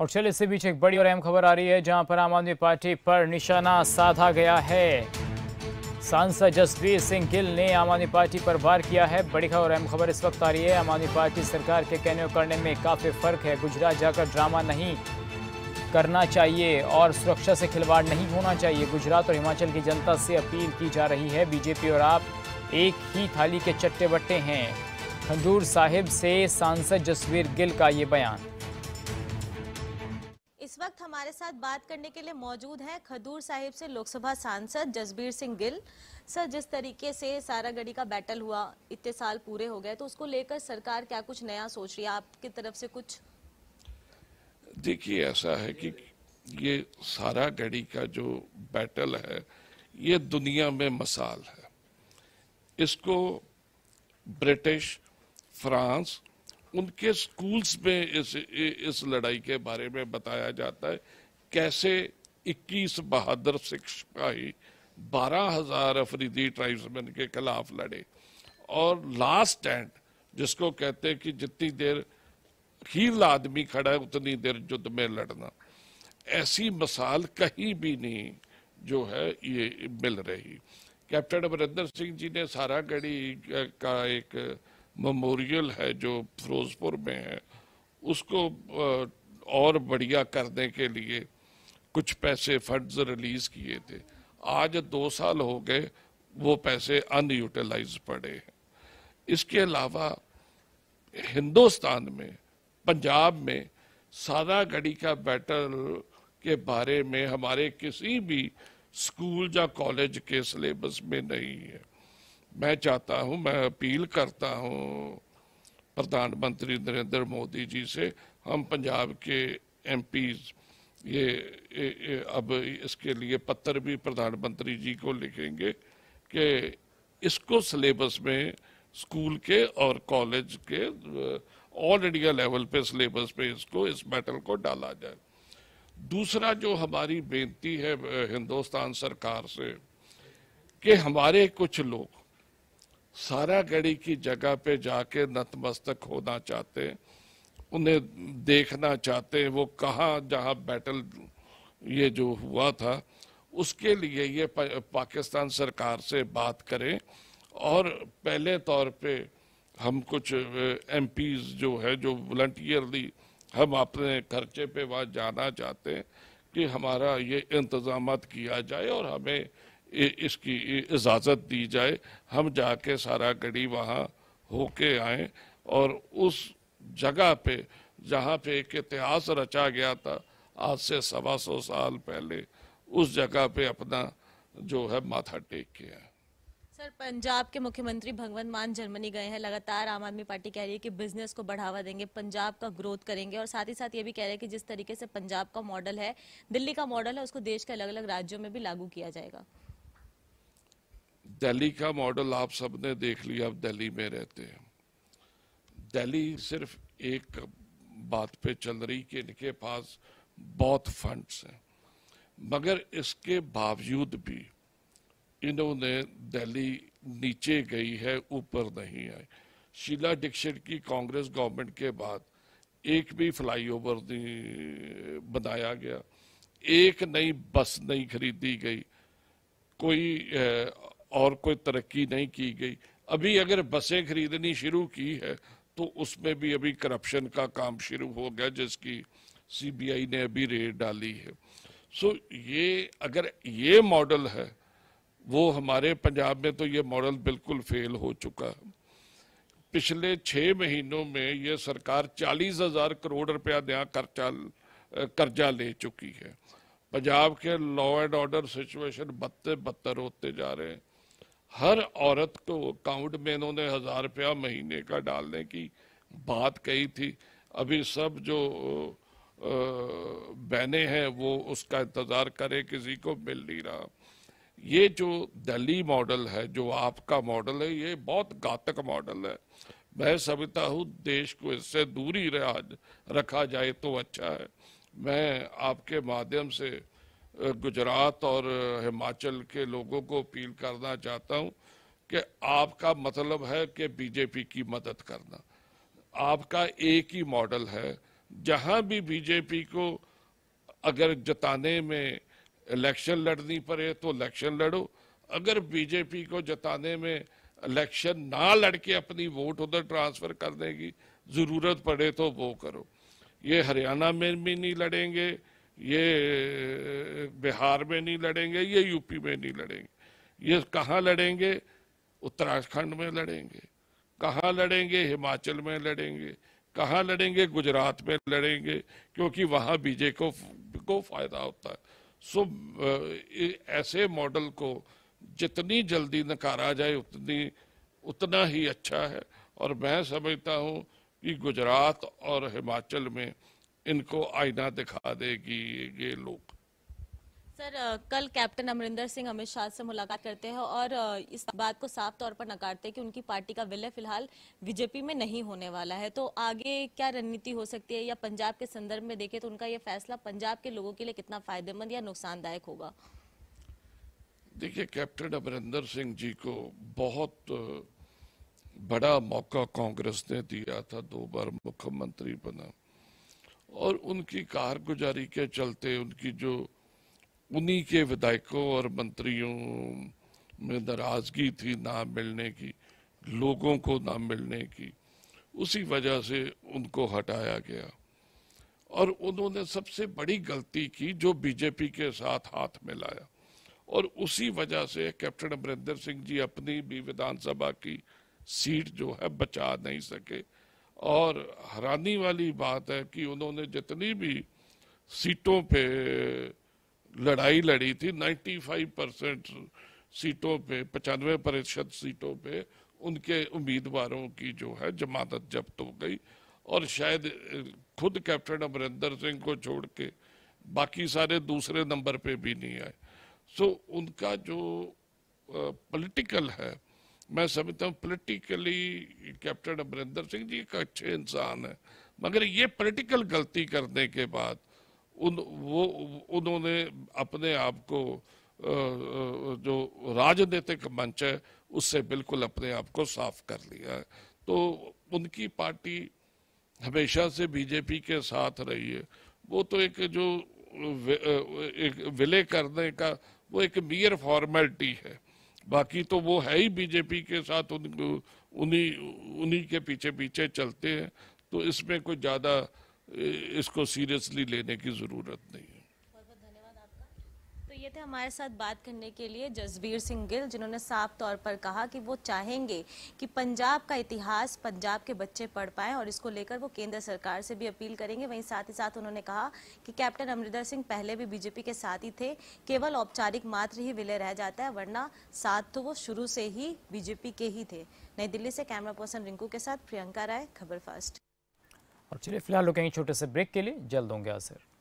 और चल इसी बीच एक बड़ी और अहम खबर आ रही है जहां पर आम आदमी पार्टी पर निशाना साधा गया है सांसद जसवीर सिंह गिल ने आम आदमी पार्टी पर वार किया है बड़ी खबर अहम खबर इस वक्त आ रही है आम आदमी पार्टी सरकार के कहने करने में काफ़ी फर्क है गुजरात जाकर ड्रामा नहीं करना चाहिए और सुरक्षा से खिलवाड़ नहीं होना चाहिए गुजरात और हिमाचल की जनता से अपील की जा रही है बीजेपी और आप एक ही थाली के चट्टे बट्टे हैं खंडूर साहिब से सांसद जसवीर गिल का ये बयान हमारे साथ बात करने के लिए मौजूद हैं खदूर साहिब से लोकसभा सांसद जसबीर सिंह गिल सर जिस तरीके से सारा गढ़ी का बैटल हुआ इतने साल पूरे हो गए तो उसको लेकर सरकार क्या कुछ नया सोच रही है आपकी तरफ से कुछ देखिए ऐसा है कि ये सारा गढ़ी का जो बैटल है ये दुनिया में मसाल है इसको ब्रिटिश फ्रांस उनके स्कूल्स में इस इस लड़ाई के बारे में बताया जाता है कैसे 21 बहादुर शिक्षकाई बारह हजार अफरीदी ट्राइब्समैन के खिलाफ लड़े और लास्ट स्टैंड जिसको कहते हैं कि जितनी देर हील आदमी खड़ा है उतनी देर युद्ध में लड़ना ऐसी मिसाल कहीं भी नहीं जो है ये मिल रही कैप्टन अमरिंदर सिंह जी ने सारागढ़ी का एक मेमोरियल है जो फिरोजपुर में है उसको और बढ़िया करने के लिए कुछ पैसे फंड्स रिलीज किए थे आज दो साल हो गए वो पैसे अनयूटिलाइज पड़े हैं इसके अलावा हिंदुस्तान में पंजाब में सादा गड़ी का बैटल के बारे में हमारे किसी भी स्कूल या कॉलेज के सिलेबस में नहीं है मैं चाहता हूं मैं अपील करता हूं प्रधानमंत्री नरेंद्र मोदी जी से हम पंजाब के एम ये, ये, ये अब इसके लिए पत्र भी प्रधानमंत्री जी को लिखेंगे कि इसको सिलेबस में स्कूल के और कॉलेज के ऑल इंडिया लेवल पे सिलेबस पे इसको इस मेटल को डाला जाए दूसरा जो हमारी बेनती है हिंदुस्तान सरकार से कि हमारे कुछ लोग सारा गढ़ी की जगह पे जाके नतमस्तक होना चाहते उन्हें देखना चाहते वो कहाँ जहाँ बैटल ये जो हुआ था उसके लिए ये पा, पाकिस्तान सरकार से बात करें और पहले तौर पे हम कुछ एम जो है जो वॉल्टियरली हम अपने खर्चे पे वहाँ जाना चाहते हैं कि हमारा ये इंतज़ाम किया जाए और हमें इसकी इजाज़त दी जाए हम जाके सारा गड़ी वहाँ होके आए और उस जगह पे जहाँ पे एक इतिहास रचा गया था आज से सवा सौ साल पहले उस जगह पे अपना जो है माथा टेक किया सर पंजाब के मुख्यमंत्री भगवंत मान जर्मनी गए हैं लगातार आम आदमी पार्टी कह रही है कि बिजनेस को बढ़ावा देंगे पंजाब का ग्रोथ करेंगे और साथ ही साथ ये भी कह रहे हैं कि जिस तरीके से पंजाब का मॉडल है दिल्ली का मॉडल है उसको देश के अलग अलग राज्यों में भी लागू किया जाएगा दिल्ली का मॉडल आप सबने देख लिया अब दिल्ली में रहते हैं दिल्ली सिर्फ एक बात पे चल रही कि इनके पास बहुत फंड्स हैं मगर इसके बावजूद भी इन्होंने दिल्ली नीचे गई है ऊपर नहीं आई शीला दीक्षित की कांग्रेस गवर्नमेंट के बाद एक भी फ्लाईओवर नहीं बनाया गया एक नई बस नहीं खरीदी गई कोई और कोई तरक्की नहीं की गई अभी अगर बसें खरीदनी शुरू की है तो उसमें भी अभी करप्शन का काम शुरू हो गया जिसकी सीबीआई ने अभी रेड डाली है सो ये अगर ये मॉडल है वो हमारे पंजाब में तो ये मॉडल बिल्कुल फेल हो चुका है पिछले छः महीनों में ये सरकार चालीस हज़ार करोड़ रुपया नया कर्जा कर्जा ले चुकी है पंजाब के लॉ एंड ऑर्डर सिचुएशन बदते बदतर होते जा रहे हैं हर औरत को अकाउंट में इन्होंने हज़ार रुपया महीने का डालने की बात कही थी अभी सब जो बहने हैं वो उसका इंतज़ार करे किसी को मिल नहीं रहा ये जो दिल्ली मॉडल है जो आपका मॉडल है ये बहुत घातक मॉडल है मैं समझता हूँ देश को इससे दूरी रखा जाए तो अच्छा है मैं आपके माध्यम से गुजरात और हिमाचल के लोगों को अपील करना चाहता हूं कि आपका मतलब है कि बीजेपी की मदद करना आपका एक ही मॉडल है जहां भी बीजेपी को अगर जताने में इलेक्शन लड़नी पड़े तो इलेक्शन लड़ो अगर बीजेपी को जताने में इलेक्शन ना लड़के अपनी वोट उधर ट्रांसफ़र करने की ज़रूरत पड़े तो वो करो ये हरियाणा में भी नहीं लड़ेंगे ये बिहार में नहीं लड़ेंगे ये यूपी में नहीं लड़ेंगे ये कहाँ लड़ेंगे उत्तराखंड में लड़ेंगे कहाँ लड़ेंगे हिमाचल में लड़ेंगे कहाँ लड़ेंगे गुजरात में लड़ेंगे क्योंकि वहाँ बीजे को को फायदा होता है सो ऐसे मॉडल को जितनी जल्दी नकारा जाए उतनी उतना ही अच्छा है और मैं समझता हूँ कि गुजरात और हिमाचल में इनको आईना दिखा देगी ये लोग सर कल कैप्टन अमरिंदर सिंह अमित शाह से मुलाकात करते हैं और इस बात को साफ तौर पर नकारते हैं कि उनकी पार्टी का विलय फिलहाल बीजेपी में नहीं होने वाला है तो आगे क्या रणनीति हो सकती है या पंजाब के संदर्भ में देखें तो उनका यह फैसला पंजाब के लोगों के लिए कितना फायदेमंद या नुकसानदायक होगा देखिए कैप्टन अमरिंदर सिंह जी को बहुत बड़ा मौका कांग्रेस ने दिया था दो बार मुख्यमंत्री बना और उनकी कारगुजारी के चलते उनकी जो उन्हीं के विधायकों और मंत्रियों में नाराजगी थी ना मिलने की लोगों को ना मिलने की उसी वजह से उनको हटाया गया और उन्होंने सबसे बड़ी गलती की जो बीजेपी के साथ हाथ मिलाया और उसी वजह से कैप्टन अमरिंदर सिंह जी अपनी भी विधानसभा की सीट जो है बचा नहीं सके और हैरानी वाली बात है कि उन्होंने जितनी भी सीटों पे लड़ाई लड़ी थी 95 परसेंट सीटों पे पचानवे प्रतिशत सीटों पे उनके उम्मीदवारों की जो है जमानत जब्त हो गई और शायद खुद कैप्टन अमरिंदर सिंह को छोड़ के बाकी सारे दूसरे नंबर पे भी नहीं आए सो उनका जो पॉलिटिकल है मैं समझता हूँ पोलिटिकली कैप्टन अमरिंदर सिंह जी एक अच्छे इंसान है मगर ये पोलिटिकल गलती करने के बाद उन वो उन्होंने अपने आप को जो राजनीतिक मंच है उससे बिल्कुल अपने आप को साफ कर लिया है तो उनकी पार्टी हमेशा से बीजेपी के साथ रही है वो तो एक जो एक विलय करने का वो एक मियर फॉर्मेलिटी है बाकी तो वो है ही बीजेपी के साथ उनको उन्हीं उन्हीं के पीछे पीछे चलते हैं तो इसमें कोई ज़्यादा इसको सीरियसली लेने की ज़रूरत नहीं ये थे हमारे साथ बात करने के लिए जसबीर सिंह गिल जिन्होंने साफ तौर पर कहा कि वो चाहेंगे कि पंजाब का इतिहास पंजाब के बच्चे पढ़ पाएं और इसको लेकर वो केंद्र सरकार से भी अपील करेंगे वहीं साथ ही साथ उन्होंने कहा कि कैप्टन अमरिंदर सिंह पहले भी बीजेपी के साथ ही थे केवल औपचारिक मात्र ही विलय रह जाता है वरना साथ तो वो शुरू से ही बीजेपी के ही थे नई दिल्ली से कैमरा पर्सन रिंकू के साथ प्रियंका राय खबर फास्ट और चलिए फिलहाल रुकेंगे छोटे से ब्रेक के लिए जल्द होंगे हाजिर